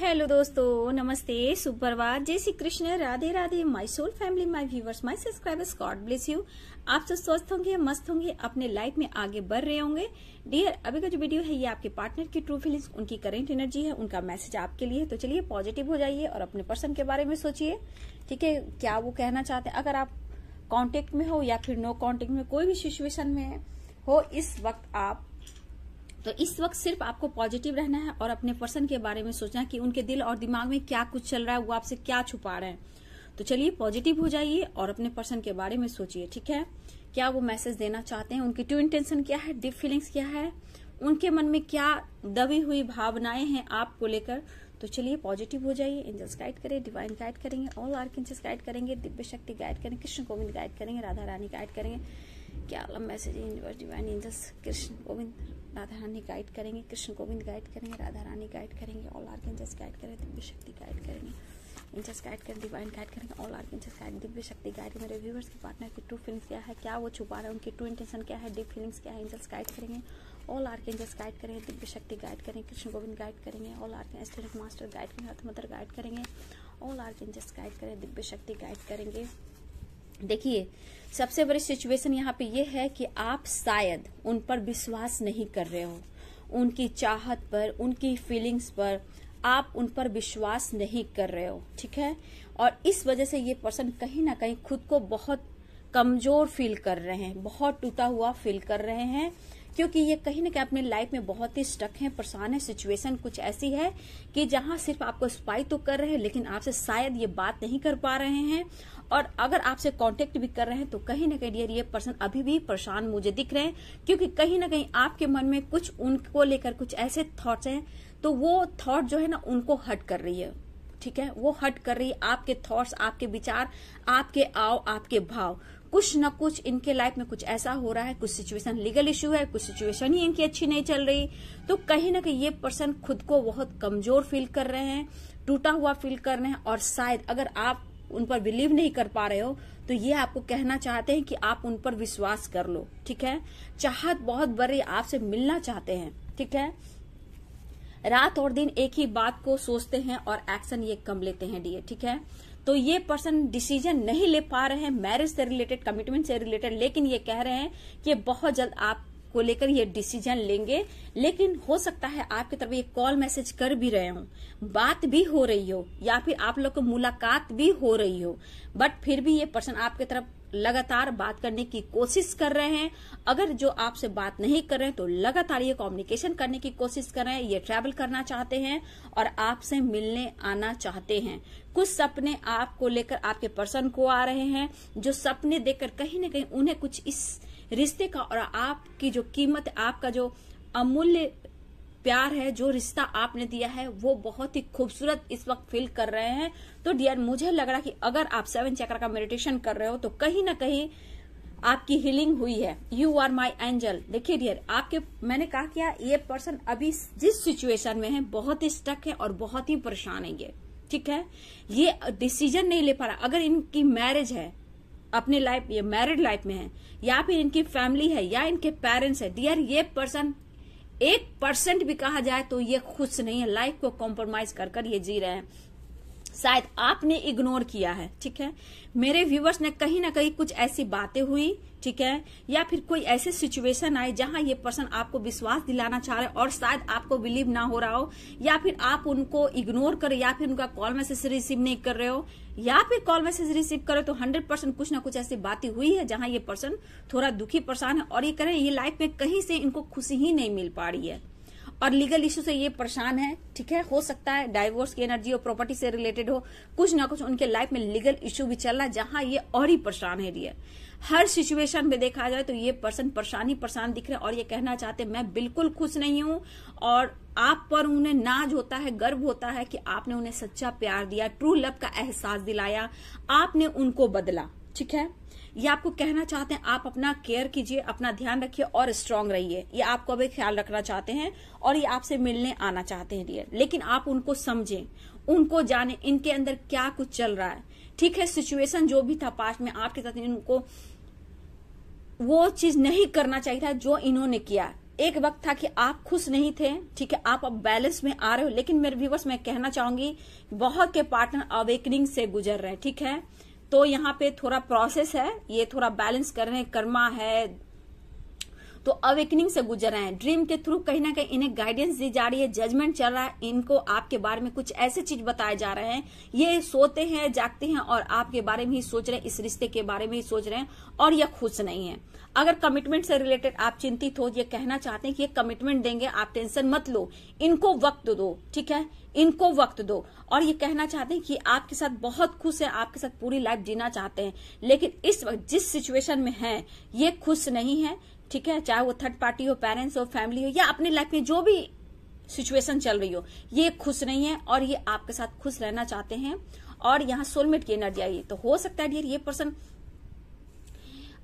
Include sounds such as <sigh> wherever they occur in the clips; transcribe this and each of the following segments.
hello दोस्तों नमस्ते सुप्रभात जय Shri Krishna Radhe Radhe my soul family my viewers my subscribers God bless you आप सब स्वस्थ होंगे मस्त होंगे अपने लाइफ में आगे बढ़ रहे होंगे डियर अभी का जो वीडियो है ये आपके पार्टनर की ट्रू फीलिंग्स उनकी करेंट एनर्जी है उनका मैसेज आपके लिए तो चलिए पॉजिटिव हो जाइए और अपने पर्सन के बारे में सोचिए ठीक है क्या वो कहना चाहते हैं अगर आप कॉन्टेक्ट में हो या फिर नो कॉन्टेक्ट में कोई भी सिचुएशन में हो इस वक्त आप तो इस वक्त सिर्फ आपको पॉजिटिव रहना है और अपने पर्सन के बारे में सोचना है कि उनके दिल और दिमाग में क्या कुछ चल रहा है वो आपसे क्या छुपा रहे हैं तो चलिए पॉजिटिव हो जाइए और अपने पर्सन के बारे में सोचिए ठीक है क्या वो मैसेज देना चाहते हैं उनकी ट्यू इंटेंशन क्या है डीप फीलिंग्स क्या है उनके मन में क्या दबी हुई भावनाएं हैं आपको लेकर तो चलिए पॉजिटिव हो जाइए एंजल्स गाइड करें डिवाइन गाइड करेंगे ऑल आर गाइड करेंगे दिव्य शक्ति गाइड करेंगे कृष्ण गोविंद गाइड करेंगे राधा रानी गाइड करेंगे क्या मैसेज है universe divine angels Krishna Govind Radha Rani guide करेंगे कृष्ण गोविंद गाइड करेंगे राधा रानी गाइड करेंगे ऑल आर एंजल्स गाइड करेंगे दिव्य शक्ति गाइड करेंगे एंजल्स गाइड करें डिवाइन गाइड करेंगे ऑल आर एंजल्स गाइड दिव्य शक्ति गाइड मेरे व्यूवर्स के पार्टनर की टू फिल्म क्या है क्या वो छुपा रहे हैं उनकी टू इंटेंशन क्या है डीप फीलिंग्स क्या है एंजल्स गाइड करेंगे ऑल आर एंजल्स गाइड करेंगे दिव्य शक्ति गाइड करेंगे कृष्ण गोविंद गाइड करेंगे all are esoteric master guide करेंगे अर्थ मदर गाइड करेंगे ऑल आर एंजल्स गाइड करें दिव्य शक्ति गाइड करेंगे देखिए सबसे बड़ी सिचुएशन यहाँ पे ये है कि आप शायद उन पर विश्वास नहीं कर रहे हो उनकी चाहत पर उनकी फीलिंग्स पर आप उन पर विश्वास नहीं कर रहे हो ठीक है और इस वजह से ये पर्सन कहीं ना कहीं खुद को बहुत कमजोर फील कर रहे हैं बहुत टूटा हुआ फील कर रहे हैं क्योंकि ये कहीं ना कहीं अपने लाइफ में बहुत ही स्टक है परेशान है सिचुएशन कुछ ऐसी है कि जहां सिर्फ आपको स्पाई तो कर रहे हैं लेकिन आपसे शायद ये बात नहीं कर पा रहे हैं और अगर आपसे कांटेक्ट भी कर रहे हैं तो कहीं ना कहीं डियर ये पर्सन अभी भी परेशान मुझे दिख रहे हैं क्योंकि कहीं ना कहीं आपके मन में कुछ उनको लेकर कुछ ऐसे थॉट्स हैं तो वो थॉट जो है ना उनको हट कर रही है ठीक है वो हट कर रही है आपके थॉट्स आपके विचार आपके आओ आपके भाव कुछ न कुछ इनके लाइफ में कुछ ऐसा हो रहा है कुछ सिचुएशन लीगल इश्यू है कुछ सिचुएशन ही इनकी अच्छी नहीं चल रही तो कहीं ना कहीं ये पर्सन खुद को बहुत कमजोर फील कर रहे हैं टूटा हुआ फील कर रहे हैं और शायद अगर आप उन पर बिलीव नहीं कर पा रहे हो तो ये आपको कहना चाहते हैं कि आप उन पर विश्वास कर लो ठीक है चाहत बहुत बड़ी आपसे मिलना चाहते हैं ठीक है रात और दिन एक ही बात को सोचते हैं और एक्शन ये कम लेते हैं डीए ठीक है तो ये पर्सन डिसीजन नहीं ले पा रहे हैं मैरिज से रिलेटेड कमिटमेंट से रिलेटेड लेकिन ये कह रहे हैं कि बहुत जल्द आप को लेकर ये डिसीजन लेंगे लेकिन हो सकता है आपकी तरफ ये कॉल मैसेज कर भी रहे हो बात भी हो रही हो या फिर आप लोग को मुलाकात भी हो रही हो बट फिर भी ये पर्सन आपकी तरफ लगातार बात करने की कोशिश कर रहे हैं अगर जो आपसे बात नहीं कर रहे हैं तो लगातार ये कम्युनिकेशन करने की कोशिश कर रहे हैं ये ट्रैवल करना चाहते हैं और आपसे मिलने आना चाहते हैं कुछ सपने आपको लेकर आपके पर्सन को आ रहे हैं जो सपने देखकर कहीं ना कहीं उन्हें कुछ इस रिश्ते का और आपकी जो कीमत आपका जो अमूल्य प्यार है जो रिश्ता आपने दिया है वो बहुत ही खूबसूरत इस वक्त फील कर रहे हैं तो डियर मुझे लग रहा कि अगर आप सेवन चक्र का मेडिटेशन कर रहे हो तो कहीं ना कहीं आपकी हीलिंग हुई है यू आर माई एंजल देखिए डियर आपके मैंने कहा क्या ये पर्सन अभी जिस सिचुएशन में है बहुत ही स्टक है और बहुत ही परेशान है ये ठीक है ये डिसीजन नहीं ले पा रहा अगर इनकी मैरिज है अपने लाइफ ये मैरिड लाइफ में है या फिर इनकी फैमिली है या इनके पेरेंट्स है डियर ये पर्सन एक परसेंट भी कहा जाए तो ये खुश नहीं है लाइफ को कॉम्प्रोमाइज कर कर ये जी रहे हैं शायद आपने इग्नोर किया है ठीक है मेरे व्यूवर्स ने कहीं ना कहीं कुछ ऐसी बातें हुई ठीक है या फिर कोई ऐसे सिचुएशन आए जहां ये पर्सन आपको विश्वास दिलाना चाह रहे और शायद आपको बिलीव ना हो रहा हो या फिर आप उनको इग्नोर कर या फिर उनका कॉल मैसेज रिसीव नहीं कर रहे हो या फिर कॉल मैसेज रिसीव करो तो हंड्रेड परसेंट कुछ ना कुछ ऐसी बातें हुई है जहां ये पर्सन थोड़ा दुखी परेशान है और ये करें ये लाइफ में कहीं से इनको खुशी ही नहीं मिल पा रही है और लीगल इश्यू से ये परेशान है ठीक है हो सकता है डाइवोर्स की एनर्जी और प्रॉपर्टी से रिलेटेड हो कुछ ना कुछ उनके लाइफ में लीगल इश्यू भी चल रहा है जहां ये और ही परेशान है रियल हर सिचुएशन में देखा जाए तो ये पर्सन परेशान ही परेशान दिख रहे हैं और ये कहना चाहते हैं मैं बिल्कुल खुश नहीं हूं और आप पर उन्हें नाज होता है गर्व होता है कि आपने उन्हें सच्चा प्यार दिया ट्रू लव का एहसास दिलाया आपने उनको बदला ठीक है ये आपको कहना चाहते हैं आप अपना केयर कीजिए अपना ध्यान रखिए और स्ट्रांग रहिए ये आपको अभी ख्याल रखना चाहते हैं और ये आपसे मिलने आना चाहते हैं डियर लेकिन आप उनको समझें उनको जाने इनके अंदर क्या कुछ चल रहा है ठीक है सिचुएशन जो भी था पास्ट में आपके साथ इनको वो चीज नहीं करना चाहिए था जो इन्होंने किया एक वक्त था कि आप खुश नहीं थे ठीक है आप अब बैलेंस में आ रहे हो लेकिन मेरे व्यूवर्स मैं कहना चाहूंगी बहुत के पार्टनर अवेकनिंग से गुजर रहे हैं ठीक है तो यहाँ पे थोड़ा प्रोसेस है ये थोड़ा बैलेंस कर रहे हैं कर्मा है तो अवेकनिंग से गुजर रहे हैं ड्रीम के थ्रू कहीं ना कहीं इन्हें गाइडेंस दी जा रही है जजमेंट चल रहा है इनको आपके बारे में कुछ ऐसे चीज बताए जा रहे हैं ये सोते हैं जागते हैं और आपके बारे में ही सोच रहे हैं इस रिश्ते के बारे में ही सोच रहे हैं और यह खुश नहीं है अगर कमिटमेंट से रिलेटेड आप चिंतित हो ये कहना चाहते हैं कि ये कमिटमेंट देंगे आप टेंशन मत लो इनको वक्त दो ठीक है इनको वक्त दो और ये कहना चाहते हैं कि आपके साथ बहुत खुश है आपके साथ पूरी लाइफ जीना चाहते हैं लेकिन इस वक्त जिस सिचुएशन में है ये खुश नहीं है ठीक है चाहे वो थर्ड पार्टी हो पेरेंट्स हो फैमिली हो या अपने लाइफ में जो भी सिचुएशन चल रही हो ये खुश नहीं है और ये आपके साथ खुश रहना चाहते हैं और यहाँ सोलमेट की एनर्जी आई है तो हो सकता है डियर ये पर्सन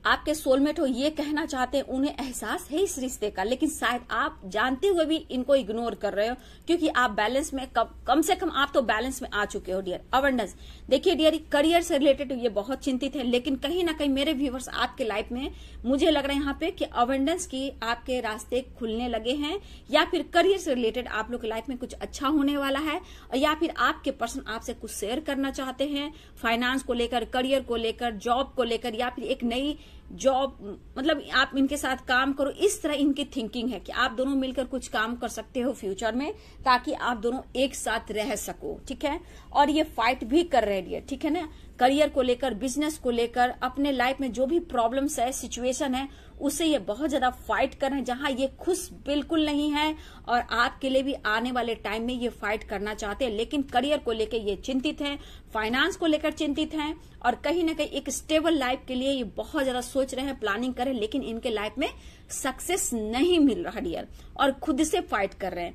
आपके सोलमेट हो ये कहना चाहते हैं उन्हें एहसास है इस रिश्ते का लेकिन शायद आप जानते हुए भी इनको इग्नोर कर रहे हो क्योंकि आप बैलेंस में कम कम से कम आप तो बैलेंस में आ चुके हो डियर अवेरनेस देखिए डियर करियर से रिलेटेड ये बहुत चिंतित है लेकिन कहीं ना कहीं मेरे व्यूवर्स आपके लाइफ में मुझे लग रहा है यहाँ पे कि अवेयरनेस की आपके रास्ते खुलने लगे हैं या फिर करियर से रिलेटेड आप लोग के लाइफ में कुछ अच्छा होने वाला है या फिर आपके पर्सन आपसे कुछ शेयर करना चाहते हैं फाइनेंस को लेकर करियर को लेकर जॉब को लेकर या फिर एक नई जॉब मतलब आप इनके साथ काम करो इस तरह इनकी थिंकिंग है कि आप दोनों मिलकर कुछ काम कर सकते हो फ्यूचर में ताकि आप दोनों एक साथ रह सको ठीक है और ये फाइट भी कर रहे हैं ठीक है ना करियर को लेकर बिजनेस को लेकर अपने लाइफ में जो भी प्रॉब्लम्स है सिचुएशन है उसे ये बहुत ज्यादा फाइट कर रहे हैं जहां ये खुश बिल्कुल नहीं है और आपके लिए भी आने वाले टाइम में ये फाइट करना चाहते हैं लेकिन करियर को लेकर ये चिंतित हैं फाइनेंस को लेकर चिंतित हैं और कहीं ना कहीं एक स्टेबल लाइफ के लिए ये बहुत ज्यादा सोच रहे हैं प्लानिंग कर रहे हैं लेकिन इनके लाइफ में सक्सेस नहीं मिल रहा डियर और खुद से फाइट कर रहे हैं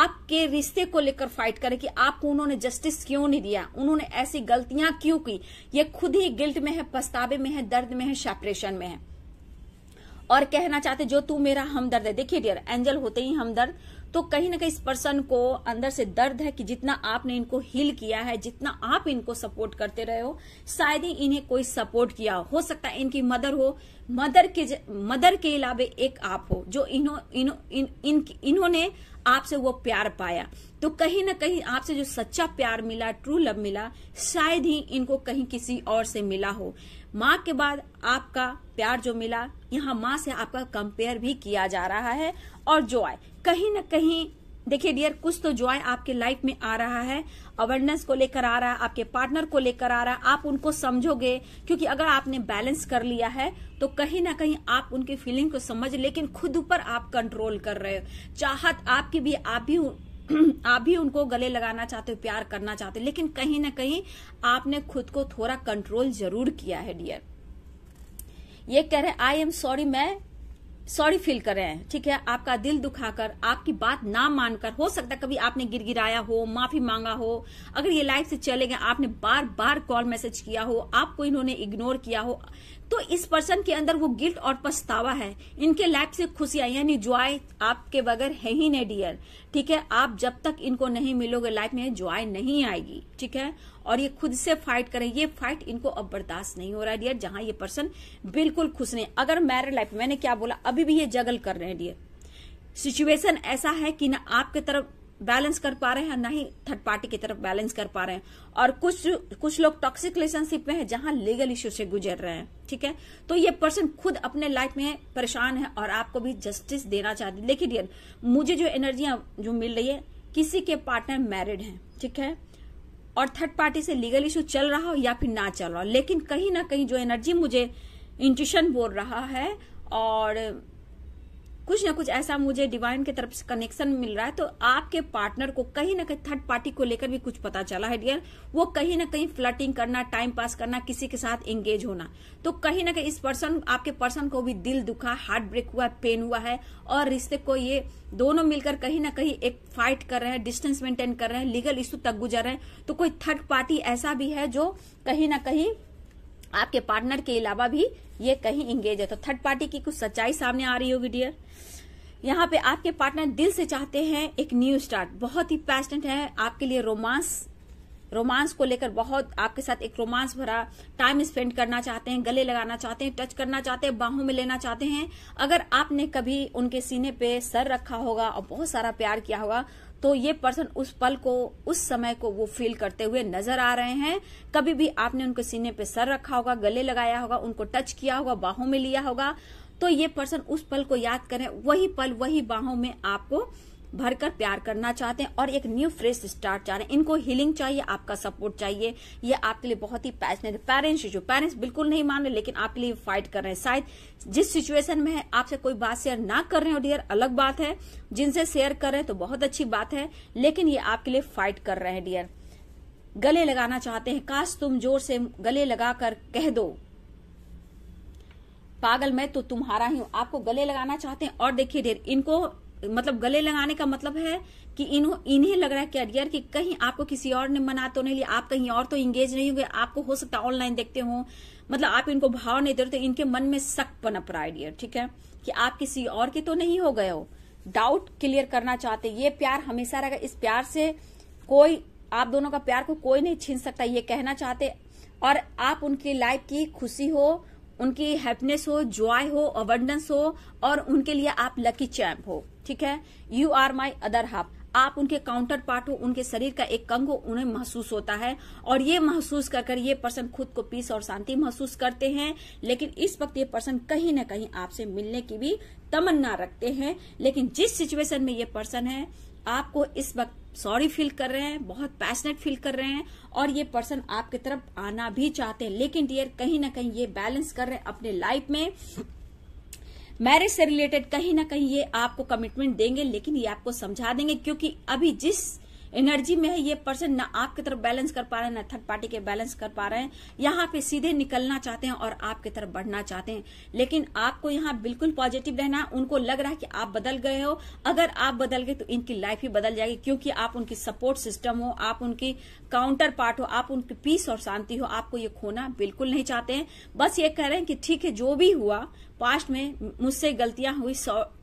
आपके रिश्ते को लेकर फाइट करें कि आपको उन्होंने जस्टिस क्यों नहीं दिया उन्होंने ऐसी गलतियां क्यों की ये खुद ही गिल्ट में है पछतावे में है दर्द में है सेपरेशन में है और कहना चाहते जो तू मेरा हमदर्द है देखिए डियर एंजल होते ही हमदर्द तो कहीं ना कहीं इस पर्सन को अंदर से दर्द है कि जितना आपने इनको हील किया है जितना आप इनको सपोर्ट करते रहे हो शायद ही इन्हें कोई सपोर्ट किया हो, सकता है इनकी मदर हो मदर के मदर के अलावे एक आप हो जो इन्हो, इन, इन, इन, इन्होंने आपसे वो प्यार पाया तो कहीं ना कहीं आपसे जो सच्चा प्यार मिला ट्रू लव मिला शायद ही इनको कहीं किसी और से मिला हो माँ के बाद आपका प्यार जो मिला यहाँ माँ से आपका कंपेयर भी किया जा रहा है और जो आए कहीं ना कहीं देखिए डियर कुछ तो जॉय आपके लाइफ में आ रहा है अवेयरनेस को लेकर आ रहा है आपके पार्टनर को लेकर आ रहा है आप उनको समझोगे क्योंकि अगर आपने बैलेंस कर लिया है तो कहीं ना कहीं आप उनकी फीलिंग को समझ लेकिन खुद पर आप कंट्रोल कर रहे हो चाहत आपकी भी आप भी <clears throat> आप भी उनको गले लगाना चाहते हो प्यार करना चाहते हो लेकिन कहीं ना कहीं आपने खुद को थोड़ा कंट्रोल जरूर किया है डियर ये कह रहे आई एम सॉरी मैं सॉरी फील कर रहे हैं ठीक है आपका दिल दुखाकर आपकी बात ना मानकर हो सकता है कभी आपने गिर गिराया हो माफी मांगा हो अगर ये लाइफ से चले गए आपने बार बार कॉल मैसेज किया हो आपको इन्होंने इग्नोर किया हो तो इस पर्सन के अंदर वो गिल्ट और पछतावा है इनके लाइफ से खुशियां यानी ज्वाय आपके बगैर है ही नहीं डियर ठीक है आप जब तक इनको नहीं मिलोगे लाइफ में ज्वाय नहीं आएगी ठीक है और ये खुद से फाइट करें ये फाइट इनको अब बर्दाश्त नहीं हो रहा है डियर जहां ये पर्सन बिल्कुल खुश नहीं अगर मैरिड लाइफ मैंने क्या बोला अभी भी ये जगल कर रहे हैं डियर सिचुएशन ऐसा है कि ना आपके तरफ बैलेंस कर पा रहे हैं ना ही थर्ड पार्टी की तरफ बैलेंस कर पा रहे हैं और कुछ कुछ लोग टॉक्सिक रिलेशनशिप में है जहां लीगल इश्यू से गुजर रहे हैं ठीक है तो ये पर्सन खुद अपने लाइफ में परेशान है और आपको भी जस्टिस देना चाहते देखिए डियर मुझे जो एनर्जियां जो मिल रही है किसी के पार्टनर मैरिड हैं ठीक है और थर्ड पार्टी से लीगल इशू चल रहा हो या फिर ना चल रहा हो लेकिन कहीं ना कहीं जो एनर्जी मुझे इंट्यूशन बोल रहा है और कुछ ना कुछ ऐसा मुझे डिवाइन की तरफ से कनेक्शन मिल रहा है तो आपके पार्टनर को कहीं ना कहीं थर्ड पार्टी को लेकर भी कुछ पता चला है डियर वो कहीं ना कहीं फ्लटिंग करना टाइम पास करना किसी के साथ एंगेज होना तो कहीं ना कहीं इस पर्सन आपके पर्सन को भी दिल दुखा हार्ट ब्रेक हुआ पेन हुआ है और रिश्ते को ये दोनों मिलकर कहीं ना कहीं एक फाइट कर रहे हैं डिस्टेंस मेंटेन कर रहे हैं लीगल इश्यू तक गुजर रहे हैं तो कोई थर्ड पार्टी ऐसा भी है जो कहीं ना कहीं आपके पार्टनर के अलावा भी ये कहीं इंगेज है तो थर्ड पार्टी की कुछ सच्चाई सामने आ रही होगी डियर यहाँ पे आपके पार्टनर दिल से चाहते हैं एक न्यू स्टार्ट बहुत ही पैशनेट है आपके लिए रोमांस रोमांस को लेकर बहुत आपके साथ एक रोमांस भरा टाइम स्पेंड करना चाहते हैं गले लगाना चाहते हैं टच करना चाहते हैं बाहों में लेना चाहते हैं अगर आपने कभी उनके सीने पे सर रखा होगा और बहुत सारा प्यार किया होगा तो ये पर्सन उस पल को उस समय को वो फील करते हुए नजर आ रहे हैं कभी भी आपने उनके सीने पे सर रखा होगा गले लगाया होगा उनको टच किया होगा बाहों में लिया होगा तो ये पर्सन उस पल को याद करें वही पल वही बाहों में आपको भरकर प्यार करना चाहते हैं और एक न्यू फ्रेश स्टार्ट चाह रहे हैं इनको हीलिंग चाहिए आपका सपोर्ट चाहिए ये आपके लिए बहुत ही पैशनेट पेरेंट्स जो पेरेंट्स बिल्कुल नहीं मान रहे लेकिन आपके लिए फाइट कर रहे हैं शायद जिस सिचुएशन में है आपसे कोई बात शेयर ना कर रहे हो डियर अलग बात है जिनसे शेयर कर रहे हैं तो बहुत अच्छी बात है लेकिन ये आपके लिए फाइट कर रहे हैं डियर गले लगाना चाहते हैं काश तुम जोर से गले लगाकर कह दो पागल मैं तो तुम्हारा ही हूं आपको गले लगाना चाहते हैं और देखिए डियर इनको मतलब गले लगाने का मतलब है कि इन्हों इन्हें लग रहा है कैरियर कि कहीं आपको किसी और ने मना तो नहीं लिया आप कहीं और तो इंगेज नहीं होंगे आपको हो सकता है ऑनलाइन देखते हो मतलब आप इनको भाव नहीं दे रहे तो इनके मन में शक पनप रहा है ठीक है कि आप किसी और के तो नहीं हो गए हो डाउट क्लियर करना चाहते ये प्यार हमेशा रहेगा इस प्यार से कोई आप दोनों का प्यार को कोई नहीं छीन सकता ये कहना चाहते और आप उनकी लाइफ की खुशी हो उनकी हैप्पीनेस हो जॉय हो अवर्डेंस हो और उनके लिए आप लकी चैम्प हो ठीक है you are my other half आप उनके काउंटर पार्ट हो उनके शरीर का एक अंग हो उन्हें महसूस होता है और ये महसूस कर कर ये पर्सन खुद को पीस और शांति महसूस करते हैं लेकिन इस वक्त ये पर्सन कहीं ना कहीं आपसे मिलने की भी तमन्ना रखते हैं लेकिन जिस सिचुएशन में ये पर्सन है आपको इस वक्त सॉरी फील कर रहे हैं बहुत पैशनेट फील कर रहे हैं और ये पर्सन आपकी तरफ आना भी चाहते हैं लेकिन डियर कहीं ना कहीं ये बैलेंस कर रहे हैं अपने लाइफ में मैरिज से रिलेटेड कहीं ना कहीं ये आपको कमिटमेंट देंगे लेकिन ये आपको समझा देंगे क्योंकि अभी जिस एनर्जी में है ये पर्सन ना आपकी तरफ बैलेंस कर पा रहे हैं ना थर्ड पार्टी के बैलेंस कर पा रहे हैं यहाँ पे सीधे निकलना चाहते हैं और आपकी तरफ बढ़ना चाहते हैं लेकिन आपको यहाँ बिल्कुल पॉजिटिव रहना है उनको लग रहा है कि आप बदल गए हो अगर आप बदल गए तो इनकी लाइफ ही बदल जाएगी क्योंकि आप उनकी सपोर्ट सिस्टम हो आप उनकी काउंटर पार्ट हो आप उनकी पीस और शांति हो आपको ये खोना बिल्कुल नहीं चाहते हैं बस ये कह रहे हैं कि ठीक है जो भी हुआ पास्ट में मुझसे गलतियां हुई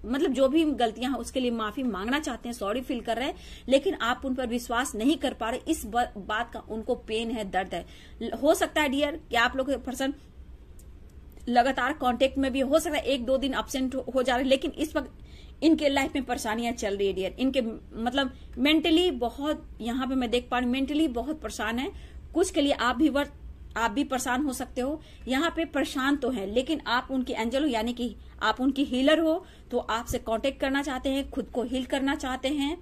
मतलब जो भी गलतियां हैं उसके लिए माफी मांगना चाहते हैं सॉरी फील कर रहे हैं लेकिन आप उन पर विश्वास नहीं कर पा रहे इस बात का उनको पेन है दर्द है हो सकता है डियर कि आप लोग पर्सन लगातार कांटेक्ट में भी हो सकता है एक दो दिन एबसेंट हो जा रहे लेकिन इस वक्त इनके लाइफ में परेशानियां चल रही है डियर इनके मतलब मेंटली बहुत यहाँ पे मैं देख पा रही मेंटली बहुत परेशान है कुछ के लिए आप भी वर्थ आप भी परेशान हो सकते हो यहाँ पे परेशान तो है लेकिन आप उनके एंजल हो यानी कि आप उनकी हीलर हो तो आपसे कांटेक्ट करना चाहते हैं खुद को हील करना चाहते हैं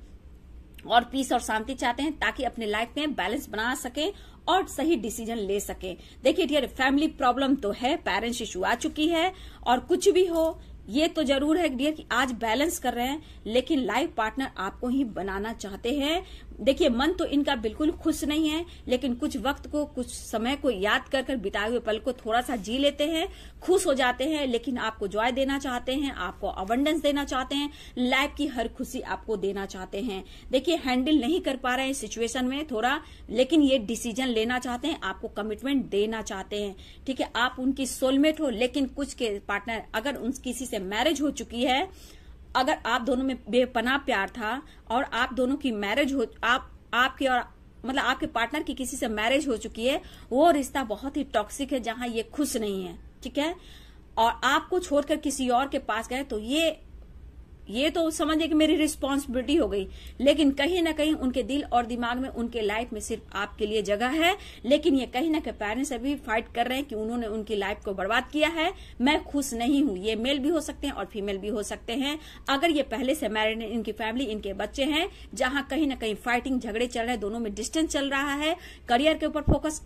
और पीस और शांति चाहते हैं ताकि अपने लाइफ में बैलेंस बना सके और सही डिसीजन ले सके देखिए डियर फैमिली प्रॉब्लम तो है पेरेंट्स इशू आ चुकी है और कुछ भी हो ये तो जरूर है डियर कि आज बैलेंस कर रहे हैं लेकिन लाइफ पार्टनर आपको ही बनाना चाहते हैं देखिए मन तो इनका बिल्कुल खुश नहीं है लेकिन कुछ वक्त को कुछ समय को याद कर कर बिताए हुए पल को थोड़ा सा जी लेते हैं खुश हो जाते हैं लेकिन आपको जॉय देना चाहते हैं आपको अवंडेंस देना चाहते हैं लाइफ की हर खुशी आपको देना चाहते हैं देखिए हैंडल नहीं कर पा रहे हैं सिचुएशन में थोड़ा लेकिन ये डिसीजन लेना चाहते हैं आपको कमिटमेंट देना चाहते हैं ठीक है आप उनकी सोलमेट हो लेकिन कुछ के पार्टनर अगर उन किसी से मैरिज हो चुकी है अगर आप दोनों में बेपना प्यार था और आप दोनों की मैरिज हो आप आपके और मतलब आपके पार्टनर की किसी से मैरिज हो चुकी है वो रिश्ता बहुत ही टॉक्सिक है जहां ये खुश नहीं है ठीक है और आपको छोड़कर किसी और के पास गए तो ये ये तो समझे कि मेरी रिस्पॉन्सिबिलिटी हो गई लेकिन कहीं ना कहीं उनके दिल और दिमाग में उनके लाइफ में सिर्फ आपके लिए जगह है लेकिन ये कहीं ना कहीं पेरेंट्स अभी फाइट कर रहे हैं कि उन्होंने उनकी लाइफ को बर्बाद किया है मैं खुश नहीं हूं ये मेल भी हो सकते हैं और फीमेल भी हो सकते हैं अगर ये पहले से मैरिड है इनकी फैमिली इनके बच्चे हैं जहां कहीं ना कहीं फाइटिंग झगड़े चल रहे हैं दोनों में डिस्टेंस चल रहा है करियर के ऊपर फोकस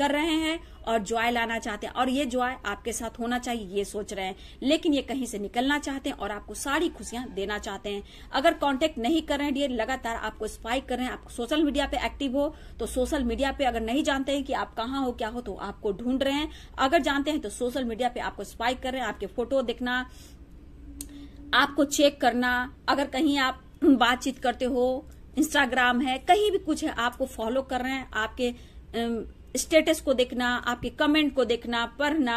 कर रहे हैं और जॉय लाना चाहते हैं और ये जॉय आपके साथ होना चाहिए ये सोच रहे हैं लेकिन ये कहीं से निकलना चाहते हैं और आपको सारी खुशियां देना चाहते हैं अगर कांटेक्ट नहीं कर रहे हैं डियर लगातार आपको स्पाइक कर रहे हैं आप सोशल मीडिया पे एक्टिव हो तो सोशल मीडिया पे अगर नहीं जानते हैं कि आप कहाँ हो क्या हो तो आपको ढूंढ रहे हैं अगर जानते हैं तो सोशल मीडिया पे आपको स्पाइक कर रहे हैं आपके फोटो देखना आपको चेक करना अगर कहीं आप बातचीत करते हो इंस्टाग्राम है कहीं भी कुछ है आपको फॉलो कर रहे हैं आपके स्टेटस को देखना आपके कमेंट को देखना पढ़ना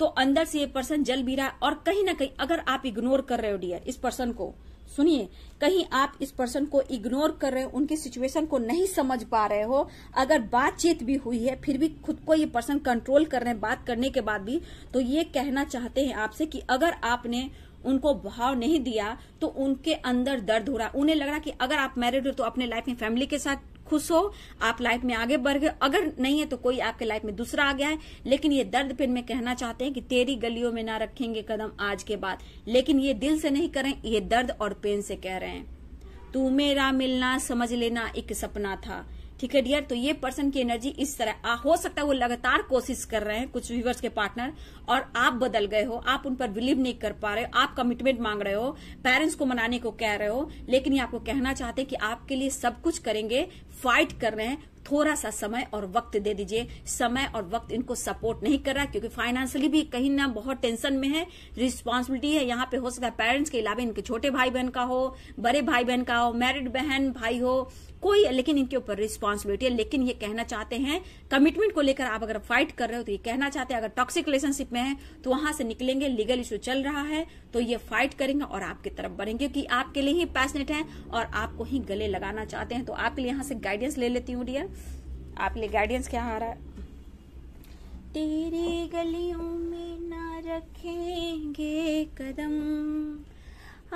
तो अंदर से ये पर्सन जल भी रहा है और कहीं ना कहीं अगर आप इग्नोर कर रहे हो डियर इस पर्सन को सुनिए कहीं आप इस पर्सन को इग्नोर कर रहे हो उनके सिचुएशन को नहीं समझ पा रहे हो अगर बातचीत भी हुई है फिर भी खुद को ये पर्सन कंट्रोल कर रहे हैं बात करने के बाद भी तो ये कहना चाहते हैं आपसे कि अगर आपने उनको भाव नहीं दिया तो उनके अंदर दर्द हो रहा उन्हें लग रहा कि अगर आप मैरिड हो तो अपने लाइफ में फैमिली के साथ खुश हो आप लाइफ में आगे बढ़ गए अगर नहीं है तो कोई आपके लाइफ में दूसरा आ गया है लेकिन ये दर्द पेन में कहना चाहते हैं कि तेरी गलियों में ना रखेंगे कदम आज के बाद लेकिन ये दिल से नहीं करें ये दर्द और पेन से कह रहे हैं तू मेरा मिलना समझ लेना एक सपना था ठीक है डियर तो ये पर्सन की एनर्जी इस तरह आ, हो सकता है वो लगातार कोशिश कर रहे हैं कुछ व्यूवर्स के पार्टनर और आप बदल गए हो आप उन पर बिलीव नहीं कर पा रहे हो आप कमिटमेंट मांग रहे हो पेरेंट्स को मनाने को कह रहे हो लेकिन ये आपको कहना चाहते हैं कि आपके लिए सब कुछ करेंगे फाइट कर रहे हैं थोड़ा सा समय और वक्त दे दीजिए समय और वक्त इनको सपोर्ट नहीं कर रहा क्योंकि फाइनेंशियली भी कहीं ना बहुत टेंशन में है रिस्पॉन्सिबिलिटी है यहाँ पे हो सकता है पेरेंट्स के अलावा इनके छोटे भाई बहन का हो बड़े भाई बहन का हो मैरिड बहन भाई हो कोई लेकिन इनके ऊपर रिस्पॉन्सिबिलिटी है लेकिन ये कहना चाहते हैं कमिटमेंट को लेकर आप अगर फाइट कर रहे हो तो ये कहना चाहते हैं अगर टॉक्सिक रिलेशनशिप में है तो वहां से निकलेंगे लीगल इश्यू चल रहा है तो ये फाइट करेंगे और आपकी तरफ बढ़ेंगे क्योंकि आपके लिए ही पैसनेट है और आपको ही गले लगाना चाहते हैं तो आपके लिए यहाँ से गाइडेंस ले लेती हूँ डियर आपके लिए गाइडेंस क्या आ रहा है तेरी गलियों में न रखेंगे कदम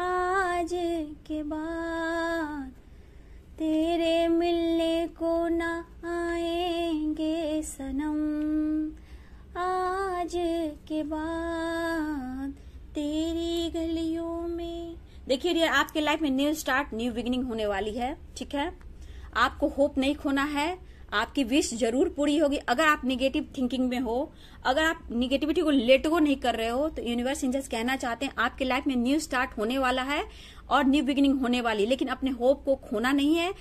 आज के बाद तेरे मिलने को न आएंगे सनम आज के बाद तेरी गलियों में देखिए डियर आपके लाइफ में न्यू स्टार्ट न्यू बिगिनिंग होने वाली है ठीक है आपको होप नहीं खोना है आपकी विश जरूर पूरी होगी अगर आप निगेटिव थिंकिंग में हो अगर आप निगेटिविटी को लेट गो नहीं कर रहे हो तो यूनिवर्स इंजर्स कहना चाहते हैं आपके लाइफ में न्यू स्टार्ट होने वाला है और न्यू बिगिनिंग होने वाली लेकिन अपने होप को खोना नहीं है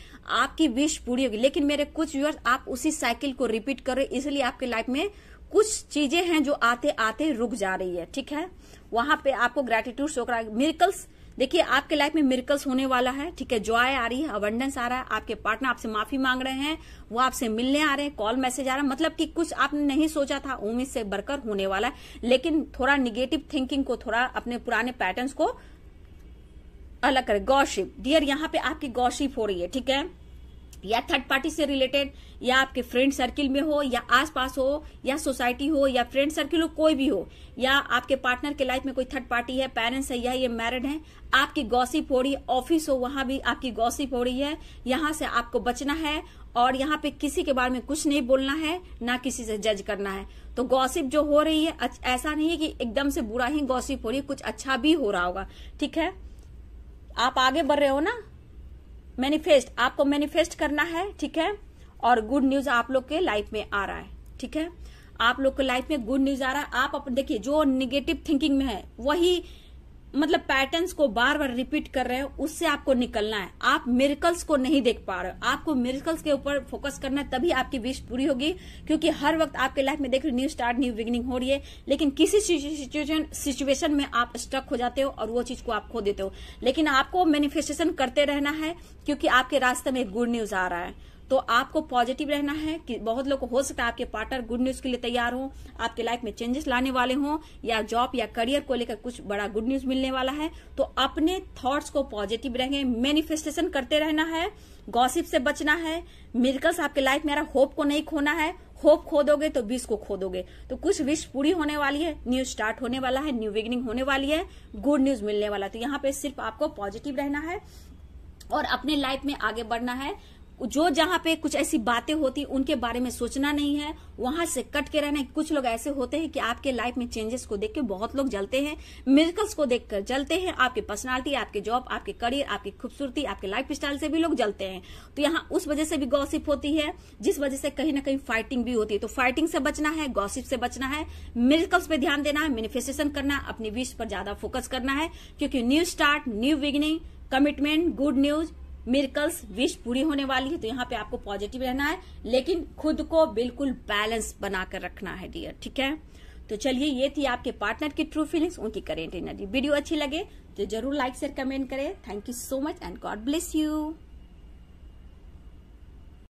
आपकी विश पूरी होगी लेकिन मेरे कुछ व्यूअर्स आप उसी साइकिल को रिपीट कर रहे हो इसलिए आपके लाइफ में कुछ चीजें हैं जो आते आते रुक जा रही है ठीक है वहां पे आपको ग्रेटिट्यूड शो करा मिरिकल्स देखिए आपके लाइफ में मिर्कल्स होने वाला है ठीक है जॉय आ रही है अवेंडेंस आ रहा है आपके पार्टनर आपसे माफी मांग रहे हैं वो आपसे मिलने आ रहे हैं कॉल मैसेज आ रहा है मतलब कि कुछ आपने नहीं सोचा था उम्मीद से बढ़कर होने वाला है लेकिन थोड़ा निगेटिव थिंकिंग को थोड़ा अपने पुराने पैटर्न को अलग करें गौशिप डियर यहाँ पे आपकी गौशिप हो रही है ठीक है या थर्ड पार्टी से रिलेटेड या आपके फ्रेंड सर्किल में हो या आसपास हो या सोसाइटी हो या फ्रेंड सर्किल हो कोई भी हो या आपके पार्टनर के लाइफ में कोई थर्ड पार्टी है पेरेंट्स है या ये मैरिड है आपकी गौसिप हो रही है ऑफिस हो वहां भी आपकी गौसिप हो रही है यहां से आपको बचना है और यहाँ पे किसी के बारे में कुछ नहीं बोलना है ना किसी से जज करना है तो गौसिप जो हो रही है ऐसा नहीं है कि एकदम से बुरा ही गौसिप हो रही है कुछ अच्छा भी हो रहा होगा ठीक है आप आगे बढ़ रहे हो ना मैनिफेस्ट आपको मैनिफेस्ट करना है ठीक है और गुड न्यूज आप लोग के लाइफ में आ रहा है ठीक है आप लोग के लाइफ में गुड न्यूज आ रहा है आप देखिए जो निगेटिव थिंकिंग में है वही मतलब पैटर्न्स को बार बार रिपीट कर रहे हो उससे आपको निकलना है आप मिरिकल्स को नहीं देख पा रहे हो आपको मिरिकल्स के ऊपर फोकस करना है तभी आपकी विश पूरी होगी क्योंकि हर वक्त आपके लाइफ में देख रहे न्यू स्टार्ट न्यू बिगिनिंग हो रही है लेकिन किसी सिचुएशन सिचुएशन में आप स्टक हो जाते हो और वो चीज को आप खो देते हो लेकिन आपको मैनिफेस्टेशन करते रहना है क्योंकि आपके रास्ते में गुड न्यूज आ रहा है तो आपको पॉजिटिव रहना है कि बहुत लोग हो सकता है आपके पार्टनर गुड न्यूज के लिए तैयार हो आपके लाइफ में चेंजेस लाने वाले हों या जॉब या करियर को लेकर कुछ बड़ा गुड न्यूज मिलने वाला है तो अपने थॉट्स को पॉजिटिव रहेंगे मैनिफेस्टेशन करते रहना है गॉसिप से बचना है मिरकल्स आपके लाइफ में आ होप को नहीं खोना है होप खो दोगे तो विश को खो दोगे तो कुछ विश पूरी होने वाली है न्यू स्टार्ट होने वाला है न्यू बिगिनिंग होने वाली है गुड न्यूज मिलने वाला है तो यहाँ पे सिर्फ आपको पॉजिटिव रहना है और अपने लाइफ में आगे बढ़ना है जो जहाँ पे कुछ ऐसी बातें होती उनके बारे में सोचना नहीं है वहां से कट के रहना कुछ लोग ऐसे होते हैं कि आपके लाइफ में चेंजेस को देख के बहुत लोग जलते हैं मिर्कल्स को देखकर जलते हैं आपकी पर्सनालिटी आपके जॉब आपके करियर आपकी खूबसूरती आपके लाइफ स्टाइल से भी लोग जलते हैं तो यहाँ उस वजह से भी गॉसिप होती है जिस वजह से कहीं ना कहीं फाइटिंग भी होती है तो फाइटिंग से बचना है गॉसिप से बचना है मिर्कल्स पे ध्यान देना है मैनिफेस्टेशन करना अपनी विश पर ज्यादा फोकस करना है क्योंकि new start new beginning commitment good news miracles wish पूरी होने वाली है तो यहाँ पे आपको पॉजिटिव रहना है लेकिन खुद को बिल्कुल बैलेंस बनाकर रखना है डियर ठीक है तो चलिए ये थी आपके पार्टनर की ट्रू फीलिंग्स उनकी करेंट एनर्जी वीडियो अच्छी लगे तो जरूर लाइक शेयर कमेंट करें thank you so much and god bless you